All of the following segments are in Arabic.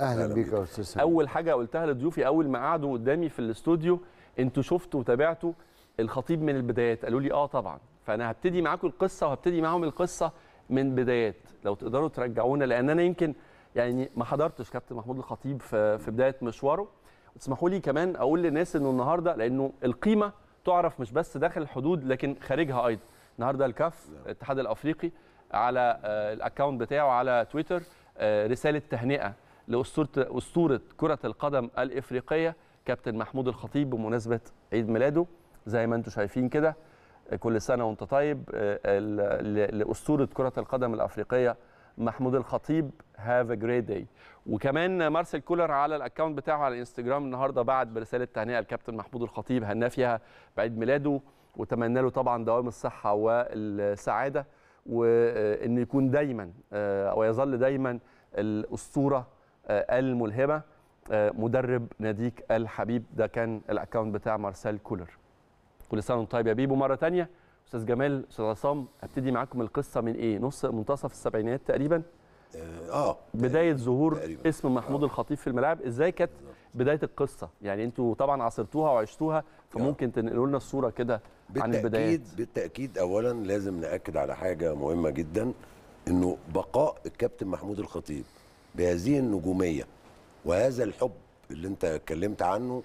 اهلا, بيك يا استاذ اول حاجه قلتها لضيوفي اول ما قعدوا قدامي في الاستوديو انتوا شفتوا وتابعتوا الخطيب من البدايات قالوا لي اه طبعا فانا هبتدي معاكم القصه وهبتدي معاهم القصه من بدايات لو تقدروا ترجعونا لان انا يمكن يعني ما حضرتش كابتن محمود الخطيب في, بدايه مشواره وتسمحوا لي كمان اقول للناس انه النهارده لانه القيمه تعرف مش بس داخل الحدود لكن خارجها ايضا النهارده الكاف نعم. الاتحاد الافريقي على آه، الاكونت بتاعه على تويتر آه، رساله تهنئه لاسطوره اسطوره كره القدم الافريقيه كابتن محمود الخطيب بمناسبه عيد ميلاده زي ما انتم شايفين كده كل سنه وانت طيب آه، لاسطوره كره القدم الافريقيه محمود الخطيب هاف ا جريت داي وكمان مارسيل كولر على الاكونت بتاعه على الانستجرام النهارده بعت برساله تهنئه لكابتن محمود الخطيب هناه فيها بعيد ميلاده وتمنى له طبعا دوام الصحه والسعاده وانه يكون دايما آه، ويظل دايما الاسطوره آه، الملهمه آه، مدرب ناديك الحبيب ده كان الاكونت بتاع مارسيل كولر كل سنه طيب يا بيبو مره ثانيه استاذ جمال استاذ عصام ابتدي معاكم القصه من ايه نص منتصف السبعينات تقريبا اه, آه، بدايه ظهور اسم محمود آه. الخطيب في الملاعب ازاي كانت بدايه القصه يعني انتوا طبعا عاصرتوها وعشتوها فممكن تنقلوا لنا الصوره كده عن البدايات بالتاكيد اولا لازم ناكد على حاجه مهمه جدا انه بقاء الكابتن محمود الخطيب بهذه النجوميه وهذا الحب اللي انت اتكلمت عنه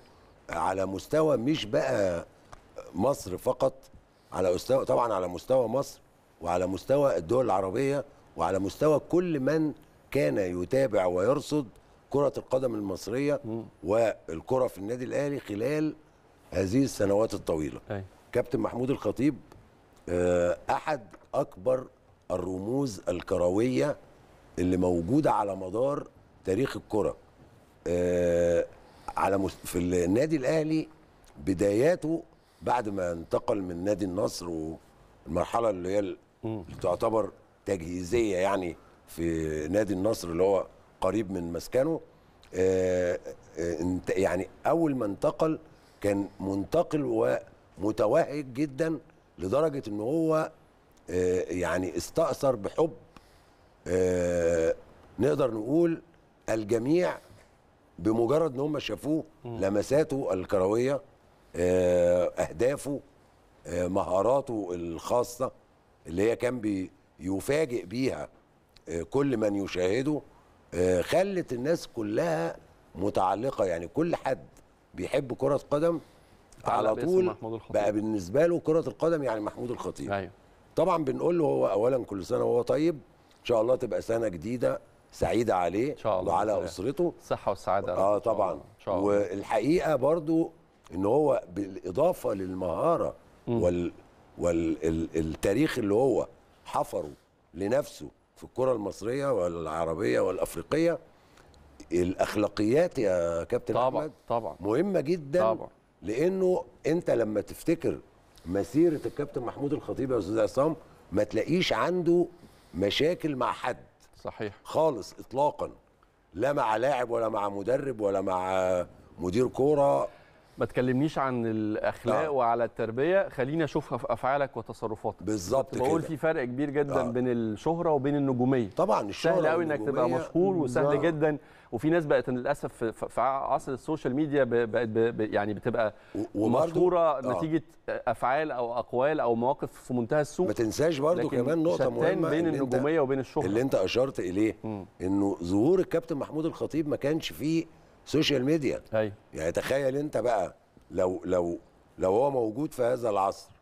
على مستوى مش بقى مصر فقط على مستوى طبعا على مستوى مصر وعلى مستوى الدول العربيه وعلى مستوى كل من كان يتابع ويرصد كره القدم المصريه والكره في النادي الاهلي خلال هذه السنوات الطويله كابتن محمود الخطيب آه، احد اكبر الرموز الكرويه اللي موجوده على مدار تاريخ الكره آه على في النادي الاهلي بداياته بعد ما انتقل من نادي النصر والمرحله اللي هي اللي تعتبر تجهيزيه يعني في نادي النصر اللي هو قريب من مسكنه آه, آه، يعني اول ما انتقل كان منتقل ومتوهج جدا لدرجه ان هو آه، يعني استأثر بحب آه، نقدر نقول الجميع بمجرد ان هم شافوه لمساته الكرويه آه، اهدافه آه، مهاراته الخاصه اللي هي كان بيفاجئ بيها آه، كل من يشاهده خلت الناس كلها متعلقه يعني كل حد بيحب كره قدم على طول بقى بالنسبه له كره القدم يعني محمود الخطيب أيوه. طبعا بنقول له هو اولا كل سنه وهو طيب ان شاء الله تبقى سنه جديده سعيده عليه إن شاء الله وعلى إيه. اسرته صحه وسعاده اه طبعا إن شاء الله. والحقيقه برضو ان هو بالاضافه للمهاره وال والتاريخ اللي هو حفره لنفسه في الكره المصريه والعربيه والافريقيه الاخلاقيات يا كابتن طبعًا احمد طبعا مهمه جدا طبعا لانه انت لما تفتكر مسيره الكابتن محمود الخطيب يا استاذ عصام ما تلاقيش عنده مشاكل مع حد صحيح خالص اطلاقا لا مع لاعب ولا مع مدرب ولا مع مدير كوره ما تكلمنيش عن الاخلاق آه. وعلى التربيه خليني اشوفها في افعالك وتصرفاتك بالظبط كده بقول في فرق كبير جدا آه. بين الشهره وبين النجوميه طبعا الشهره سهل قوي انك تبقى مشهور وسهل آه. جدا وفي ناس بقت للاسف في عصر السوشيال ميديا بقت يعني بتبقى مشهوره آه. نتيجه افعال او اقوال او مواقف في منتهى السوء ما تنساش برضو كمان نقطه مهمه بين النجوميه وبين الشهره اللي انت اشرت اليه انه ظهور الكابتن محمود الخطيب ما كانش فيه سوشيال ميديا هي. أيوة. يعني تخيل انت بقى لو لو لو هو موجود في هذا العصر